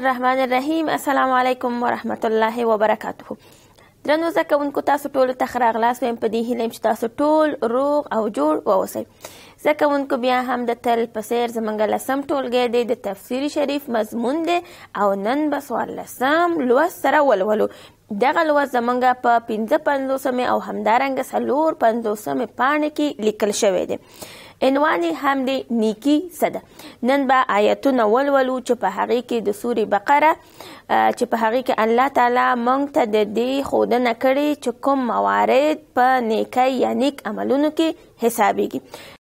الرحمن الرحیم السلام علیکم ورحمت الله وبرکاته درنو زده کوونکو تاسو ټولو ته ښه راغلاست وایم په دې هیله یم چې تاسو ټول روغ او جوړ واوسئ زده کوونکو بیا هم د تل په څیر زموږ لسم ټولګی دی د تفسیر شریف مضمون دی او نن به څوارلسم لوست سره ولولو دغه لوست زموږ په پنځه پنځوسمې او همدارنګه څلور پنځوسمې پاڼې کې لیکل شوی دی عنوان حملې نیکی صدا نن به آیتونه ولولو چې په هغه کې د سورې بقره چې په هغه کې الله تعالی مونږ ته د دې خودنه کړي چې کوم موارد په نیکی یا نیک عملونو کې حسابيږي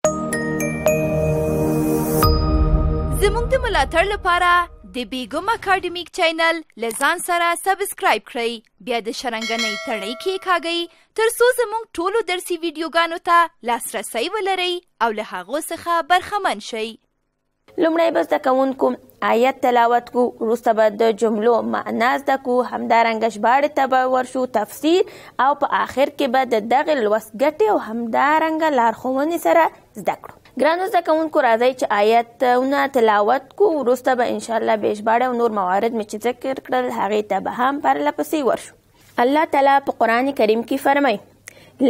زموږ د ملاتړ لپاره د بیګم اکیډمیک چینل لزان سره سبسکرایب کړئ بیا د شرنګنۍ تړۍ کې کاږئ ترڅو زموږ ټولو درسي ویډیوګانو ته لاسرسی ولرئ او له هغو څخه برخمن شئ لومړی به زده کوونکو آیت تلاوت کو وروسته به د جملو معنا زده کو همدارنګه ژباړې ته به ورشو تفسیر او په آخر کې به د دغې لوست ګټې او همدارنګه لارښوونې سره زده کړو ګرانو زده کوونکو راځئ چې آیتونه تلاوت کو وروسته به انشاءالله به ژباړې او نور موارد مې چې ذکر کړل هغې ته به هم پرله پسې ورشو الله تعالی په قران کریم کې فرمایي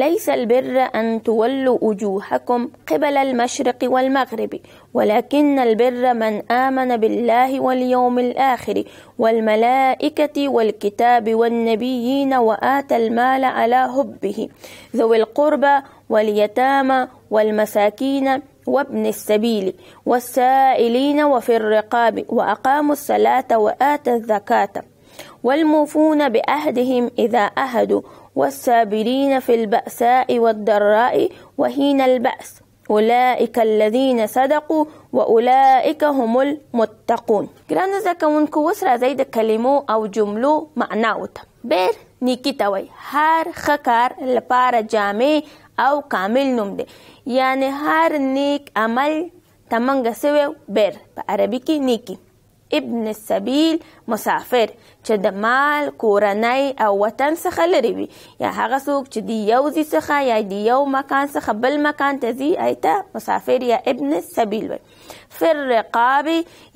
ليس البر أن تولوا وجوهكم قبل المشرق والمغرب ولكن البر من آمن بالله واليوم الآخر والملائكة والكتاب والنبيين وآتى المال على حبه ذوي القربى واليتامى والمساكين وابن السبيل والسائلين وفي الرقاب وأقاموا الصلاة وآتى الزكاة والموفون بأهدهم إذا أهدوا والسابرين في البأساء والضراء وهين البأس أولئك الذين صدقوا وأولئك هم المتقون زكا زكاون وسرا زيد كلمو أو جملو معناوتا بير نيكيتاوي هار خكار لبارا جامي أو كامل نمدي يعني هار نيك أمل تمنغ سوي بير بأربيكي نيكي ابن السبیل مسافر چې د مال کورنۍ او وطن څخه لري وي یا هغه څوک چې د یو ځای څخه یا د یو مکان څخه بل مکان ته ځي ایته مسافر یا ابن السبیل وي فر رقاب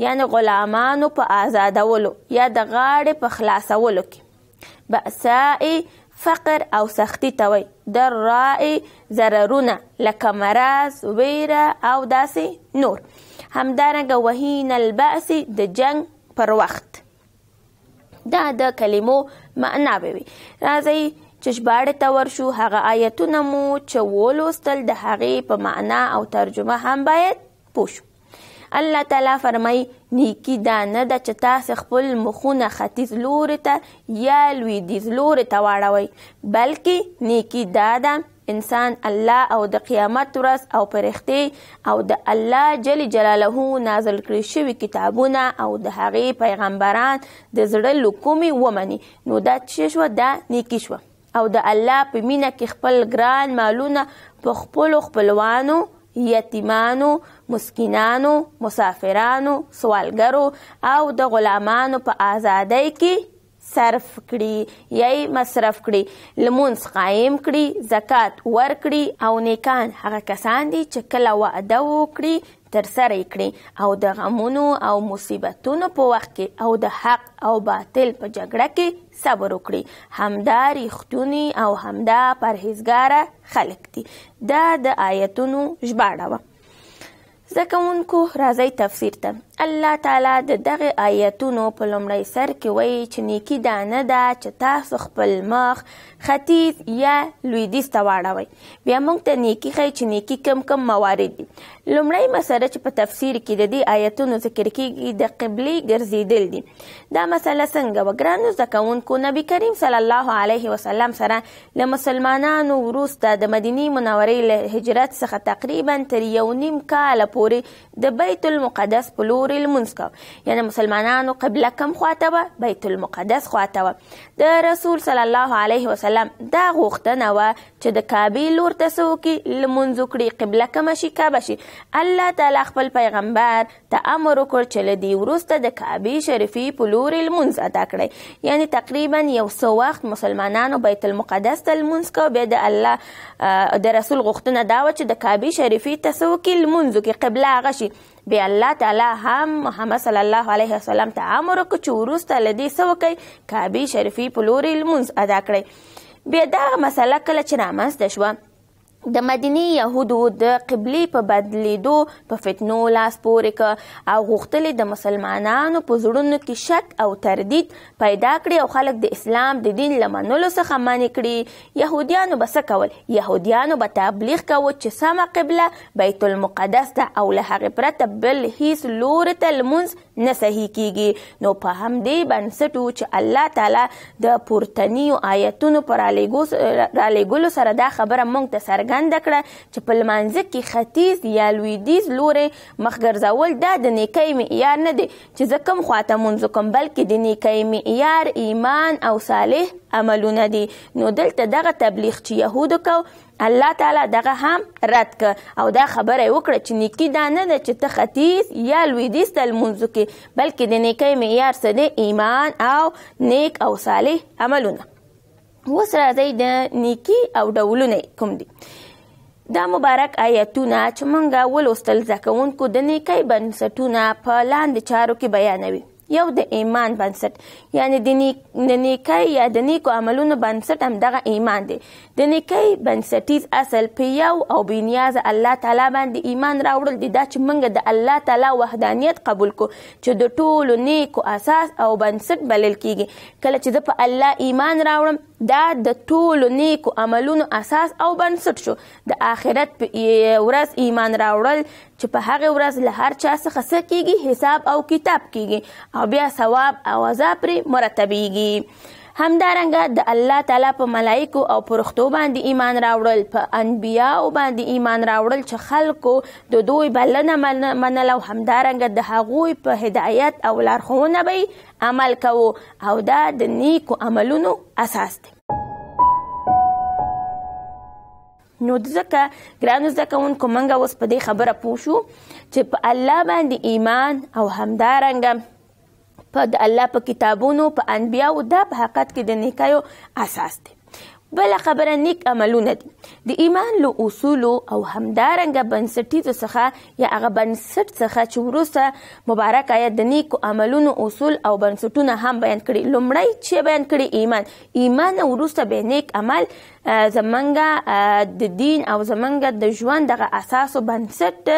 یعنی غلامانو په آزادولو یا د غاړې په خلاصولو کې بأسائی فقر او سختی ته وای در رائے ضررونه لکه مرض ویره او داسې نور همدارنګه وهین الباس د جنگ پر وخت دا د کلمو معنا به وي راځي چې ژباړې ته ورشو هغه آیتونه مو چې ولوستل د هغې په معنا او ترجمه هم باید پوه شو الله تعالی فرمای نیکی دا نه ده چې تاسو خپل مخونه ختیز لوري ته یا لوی دیز لوري ته واړوي بلکې نیکی دا ده انسان الله او د قیامت ورځ او پرختي او د الله جل جلاله نازل کړي شوی کتابونه او د هغې پیغمبران د زړه لکومي ومني نو دا څه شو دا نیکی شو او د الله په مینه کې خپل ګران مالونه په خپل خپلوانو یتیمانو مسکینانو مسافرانو سوالګرو او د غلامانو په ازادۍ کې صرف کړي یي مصرف کړي لمونځ قائم کړي زکات ورکړي او نیکان هغه کسان دي چې کله وعده وکړي تر سره کړي او د غمونو او مصیبتونو په وخت کې او د حق او باطل په جګړه کې صبر وکړي همدا ریختونی او همدا پرهیزګار خلک دي دا د آیتونو ژباړه وه زکه مونکو راځي تفسیر ته الله تعالی د دغه آیتونو په لومړی سر کې وایي چې نیکی دا نه ده چې تاسو خپل مخ ختیځ یا لویدیځ ته واړوئ بیا موږ ته نیکی ښیي چې نیکی کم کم موارد دي لومړی مسله چې په تفسیر کې د دې آیتونو ذکر کیږي د قبلې ګرځېدل دي دا مسله څنګه وه ګرانو زده کوونکو نبي کریم صلی الله علیه وسلم سره له مسلمانانو وروسته د مدینې منورې له هجرت څخه تقریبا تر یو نیم کاله پورې د بیت المقدس په لور پورې لمونځ کاوه یعنی مسلمانانو قبله کم خواته به بیت المقدس خواته وه د رسول صلی الله علیه وسلم دا غوښتنه وه چې د کعبې لور ته څه وکړي لمونځ وکړي قبله کمه شي کعبه شي الله تعالی خپل پیغمبر ته امر وکړ چې له دې وروسته د کعبې شریفې په لورې لمونځ ادا کړئ یعنی تقریبا یو څه وخت مسلمانانو بیت المقدس ته لمونځ کاوه بیا د الله د رسول غوښتنه دا وه چې د کعبې شریفې ته څه وکړي لمونځ وکړي قبله هغه شي بیا الله تعالی هم محمد صلی الله علیه وسلم ته امر وکړ چې وروسته له دې څه وکړي کعبې شریفې په لورې لمونځ ادا کړي بیا دغه مسله کله چې رامنځته شوه د مدینه يهودو د قبلي په بدلیدو په فتنو لاس پورې ک او غوښتل د مسلمانانو په زړونو کې شک او تردید پیدا کړي او خلک د اسلام د دین لمنلو څخه مانع کړي يهوديانو بس کول يهوديانو به تبلیغ کاوه چې سمه قبله بیت المقدس ده او له هغې پرته بل هیڅ لوري ته لمونځ نه صحیح کیږي نو په همدې بنسټ چې الله تعالی د پورتنیو آیتونو پر رالیږلو سره دا خبره موږ ته څرګنده څرګنده کړه چې په لمانځه کې ختیځ یا لویدیز لوري مخ ګرځول دا د نیکۍ معیار نه دی چې زه کوم خواته مونځ کوم بلکې د نیکۍ معیار ایمان او صالح عملونه دي نو دلته دغه تبلیغ چې یهودو کو الله تعالی دغه هم رد ک او دا خبره وکړه چې نیکی دا نه ده چې ته ختیځ یا لویدیځ ته لمونځ کې بلکې د نیکۍ معیار څه دی ایمان او نیک او صالح عملونه اوس راځئ د نیکی او ډولونه کوم دي دا مبارک آیتونه چې مونږه ولوستل زکونکو د نیکی بنسټونه په لاندې چارو کې بیانوي یو د ایمان بنسټ یعنی د نیک د نیکی یا د نیکو عملونو بنسټ هم دغه ایمان دی د نیکی بنسټیز اصل په یو او بنیاز الله تعالی باندې ایمان راوړل دي دا چې مونږ د الله تعالی وحدانیت قبول کو چې د ټولو نیکو اساس او بنسټ بلل کیږي کله چې د په الله ایمان راوړم دا د ټولو نیکو عملونو اساس او بنسټ شو د آخرت په ورځ ایمان راوړل چې په هغه ورځ له هر چا څخه څه کیږي حساب او کتاب کیږي او بیا ثواب او عذاب پرې مرتبېږي همدارنګه د الله تعالی په ملائکو او پرختو باندې ایمان راوړل په انبیا او باندې ایمان راوړل چې خلکو د دوی بلنه منل او همدارنګه د هغوی په هدایت او لارښوونه به عمل کوو او دا د نیکو عملونو اساس دی نو ځکه ګرانو ځکهونکو منګه اوس په دې خبره پوه شو چې په الله باندې ایمان او همدارنګه په د الله په کتابونو په انبیاو دا په حقیقت کې د نیکایو اساس دی بل خبره نیک عملونه دي د ایمان له اصول او همدارنګه بنسټیزو څخه یا هغه بنسټ څخه چې وروسته مبارک آیت د نیکو عملونو اصول او بنسټونه هم بیان کړي لومړی چې بیان کړي ایمان ایمان وروسته به نیک عمل زمنګ د دین او زمنګ د ژوند دغه اساس او بنسټ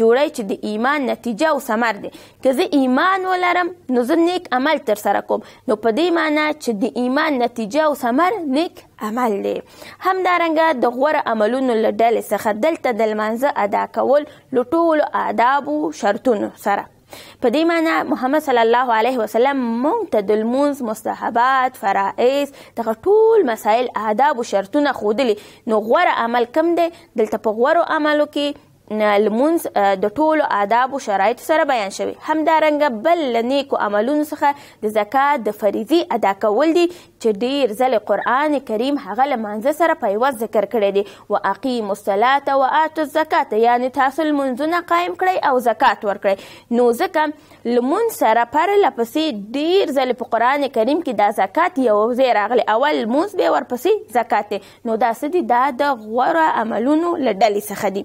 جوړی چې د ایمان نتیجه او ثمر دی که زه ایمان ولرم نو زه نیک عمل تر سره کوم نو په دې معنی چې د ایمان نتیجه او ثمر نیک عمل دی همدارنګه د غوره عملونو له ډلې څخه دلته د لمانځه ادا کول له ټولو آدابو شرطونو سره په دې معنی محمد صلی الله علیه وسلم مونږ ته د لمونځ مستحبات فرائض دغه ټول مسائل آداب او شرطونه خودلی نو غوره عمل کم دی دلته په غوره عملو کې لمونځ د ټولو آداب او شرایط سره بیان شوی همدارنګه بل لنیکو عملونو څخه د زکات د فریضي ادا کول دي چې ډیر ځل قران کریم هغه لمانځه سره پیوز ذکر کړی دی و اقیم الصلاه و اتو الزکات یعنی تاسو لمونځونه قائم کړئ او زکات ورکړئ نو ځکه لمونځ سره پر لپسې ډیر ځل په قران کریم کې دا زکات یو ځای راغلی اول لمونځ بیا ورپسې زکات نو دا څه دي دا د غوره عملونو له ډلې څخه دي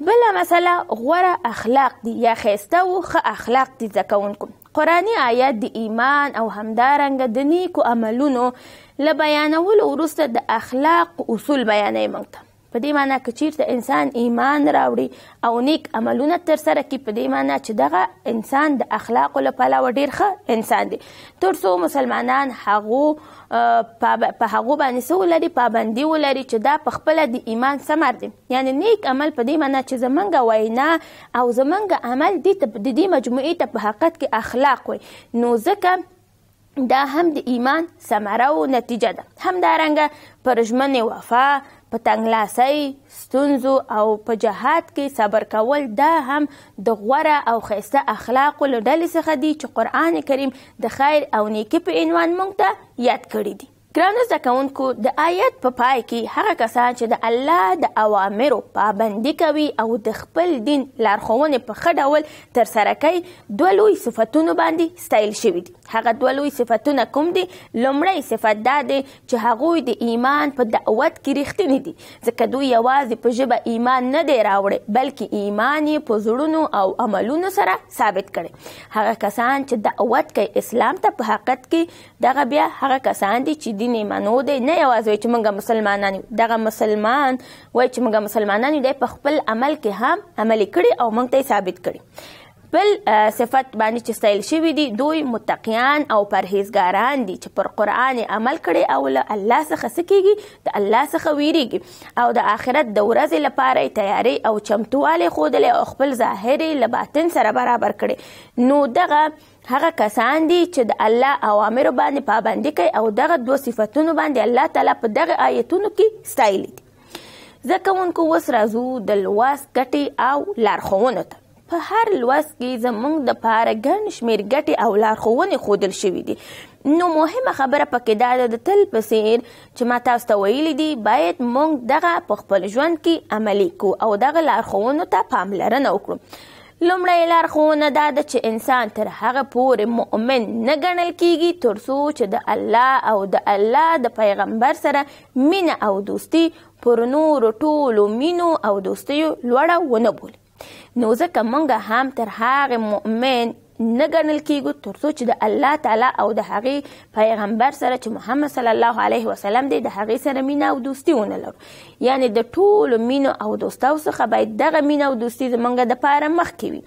بل مسله غوره اخلاق دي یا خیسته او ښه اخلاق دي زده کوونکو قرآني آیات د ایمان او همدارنګه د نیکو عملونو له بیانولو وروسته د اخلاق اصول بیانوي موږ ته په دې معنی که چیرته انسان ایمان راوړي او نیک عملونه ترسره کړي په دې معنی چې دغه انسان د اخلاقو له پلوه ډېر ښه انسان دی تر څو مسلمانان هغو په هغو باندې څه ولري پابندي ولري چې دا په خپله د ایمان ثمر دی یعنی نیک عمل په دې معنی چې زمونږ وینا او زمونږ عمل دې د دې مجموعې ته په حقیقت کې اخلاق وي نو ځکه دا هم د ایمان ثمره او نتیجه ده همدارنګه پر ژمنې وفا په تنګلاسۍ ستونزو او په جهاد کې صبر کول دا هم د غوره او ښایسته اخلاقو له ډلې څخه دي چې قرآن کریم د خیر او نیکۍ په عنوان موږ ته یاد کړی دی ګرانو زده کوونکو د آیت په پای کې هغه کسان چې د الله د اوامرو پابندي کوي او د خپل دین لارښوونې په ښه ډول ترسره کوي دوه لوی صفتونو باندې ستایل شوي دي هغه دوه لوی صفتونه کوم دي لومړی صفت دا دی چې هغوی د ایمان په دعوت کې ریښتیني دي ځکه دوی یوازې په ژبه ایمان نه دی راوړی بلکې ایمان یې په زړونو او عملونو سره ثابت کړی هغه کسان چې دعوت کوي اسلام ته په حقیقت کې دغه بیا هغه کسان دي چې دین منو دی نه یوازې چې موږ مسلمانان یو دغه مسلمان وای چې موږ مسلمانان یو دی په خپل عمل کې هم عملي کړي او موږ ته ثابت کړي بل صفت باندې چې ستایل شوی دي دوی متقیان او پرهیزګاران دي چې پر قران عمل کړي او له الله څخه سکیږي د الله څخه ویریږي او د آخرت د ورځې لپاره تیاری او چمتواله خودلې او خپل ظاهري لباطن سره برابر کړي نو دغه هغه کسان دي چې د الله اوامر باندې پابندي کوي او دغه دوه صفاتونو باندې الله تعالی په دغه آیتونو کې ستایلی دي ځکهونکو وس راځو د لواس ګټي او لارښوونو ته په هر لوس کې زمونږ د پاره ګڼ شمیر ګټي او لارښوونې خودل شوې دي نو مهمه خبره پکې دا ده د تل په څیر چې ما تاسو ته ویلي دي باید موږ دغه په خپل ژوند کې عملی کو او دغه لارښوونو ته پاملرنه وکړو لومړی لارښوونه دا ده چې انسان تر هغه پورې مؤمن نه ګڼل کیږي تر څو چې د الله او د الله د پیغمبر سره مینه او دوستی پر نورو ټولو مینو او دوستیو لوړه ونه بولي نو ځکه موږ هم تر هغه مؤمن نه ګڼل کیږو ترڅو چې د الله تعالی او د هغې پیغمبر سره چې محمد صلی الله علیه وسلم دی د هغې سره مینه او دوستي ونه لرو یعنی د ټولو مینو او دوستاو څخه باید دغه مینه او دوستي زمونږ د پاره مخکې وي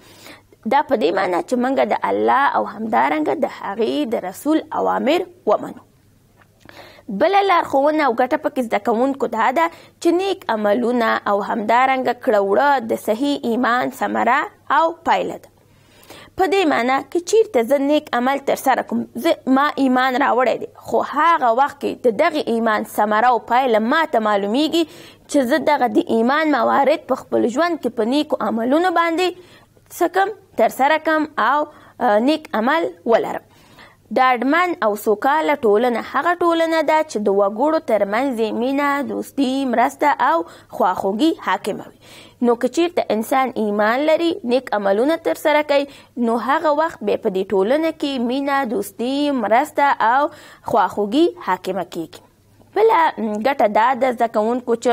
دا په دې معنی چې موږ د الله او همدارنګه د هغې د رسول اوامر ومنو بل لار خوونه او ګټه پکې زده کوونکو دا ده چې نیک عملونه او همدارنګه کړوړه د صحیح ایمان ثمره او پایله ده په دې معنی کې چیرته زه نیک عمل ترسره کوم زه ما ایمان راوړی دی خو هغه وخت کې د دغه ایمان ثمره او پایله ماته معلومیږي چې زه دغه د ایمان موارد په خپل ژوند کې په نیکو عملونو باندې څه کم ترسره کم او نیک عمل ولرم ډاډمن او سوکاله ټولنه هغه ټولنه ده چې د وګړو ترمنځ یې مینه دوستي مرسته او خواخوږي حاکمه وي نو که چیرته انسان ایمان لري نیک عملونه تر سره کوي نو هغه وخت به په دې ټولنه کې مینه دوستي مرسته او خواخوږي حاکمه کیږي بل ګټه دا د زکونکو چې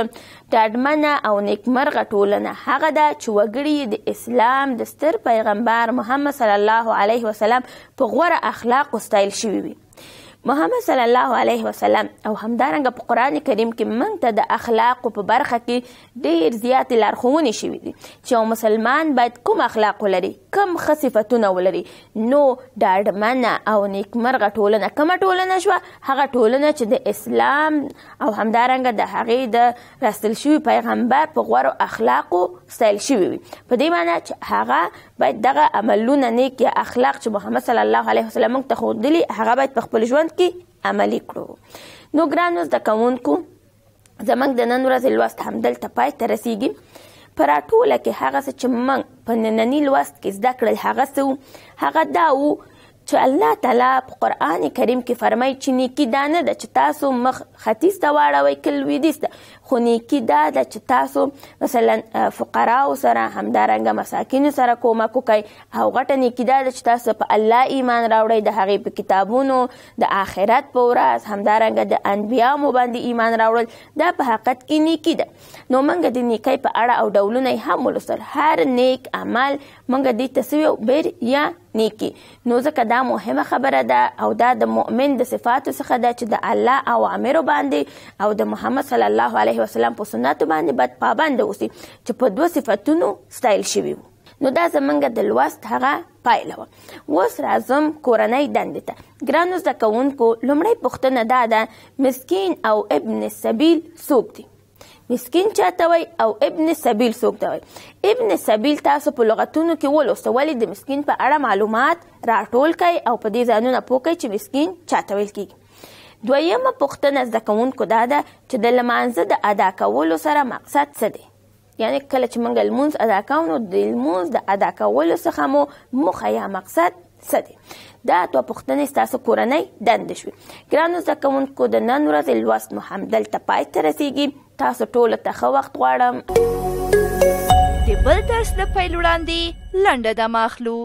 ډاډمنه او نیکمرغه ټولنه هغه ده چې وګړي د اسلام د ستر پیغمبر محمد صلی الله علیه وسلم په غوره اخلاق ستایل شوی وي محمد صلی الله علیه وسلم او همدارنګه په قران کریم کې موږ ته د اخلاق په برخه کې ډیر زیات لارښوونې شوې دي چې یو مسلمان باید کوم اخلاق ولري کوم خصفتونه ولري نو ډاډمنه او نیکمرغه ټولنه کومه ټولنه شوه هغه ټولنه چې د اسلام او همدارنګه د هغې د راستل شوي پیغمبر په غوره اخلاقو ستایل شوي وي په دې معنی چې هغه باید دغه عملونه نیک یا اخلاق چې محمد صلی الله علیه وسلم موږ ته ښودلي هغه باید په خپل ژوند ژوند کې عملی کړو نو ګرانو زده کوونکو زمنګ د نن ورځې لوست همدلته پای ته رسیږي په راټوله کې هغه څه چې موږ په ننني لوست کې زده کړل هغه څه هغه دا و چې الله تعالی په قران کریم کې فرمایي چې نیکی دا نه ده چې تاسو مخ ختیځ ته واړوي کل ویدیست خو نیکی دا ده چې تاسو مثلا فقرا او سره همدارنګ مساکین سره کومک وکړي او غټه نیکی دا ده چې تاسو په الله ایمان راوړئ د هغې په کتابونو د آخرت په ورځ همدارنګ د انبیا مو باندې ایمان راوړل دا په حقیقت کې نیکی ده نو موږ د نیکی په اړه او ډولونه هم ولوستل هر نیک عمل مونږ دې تسویو بیر یا نیکی نو ځکه دا مهمه خبره ده او دا د مؤمن د صفاتو څخه ده چې د الله او امرو باندې او د محمد صلی الله علیه وسلم په سنتو باندې بد پابند اوسي چې په دوه صفاتونو ستایل شوی وو نو دا زمونږ د لوست هغه پایله وه اوس راځم کورنۍ دندې ته ګرانو زده کوونکو لومړۍ پوښتنه دا ده مسکین او ابن السبیل څوک دی مسكين چاته وای او ابن سبیل څوک دی ابن سبیل تاسو په لغتونو کې ولوسته ولې د مسكين په اړه معلومات راټول کړئ او په دې ځانونه پوکئ چې مسكين چاته ویل کیږي دویمه پوښتنه زده کوونکو دا ده چې د لمانځه د ادا کولو سره مقصد څه دی یعنی کله چې موږ لمونځ ادا کوو نو د لمونځ د ادا کولو څخه مو موخه یا مقصد څه دی دا دوه پوښتنې ستاسو کورنۍ دنده شوې ګرانو زده کوونکو د نن ورځې لوست مو همدلته پای ته رسیږي تاسو ټول ته خو وخت غواړم د بل درس د پیل وړاندې لنډه د ماخلو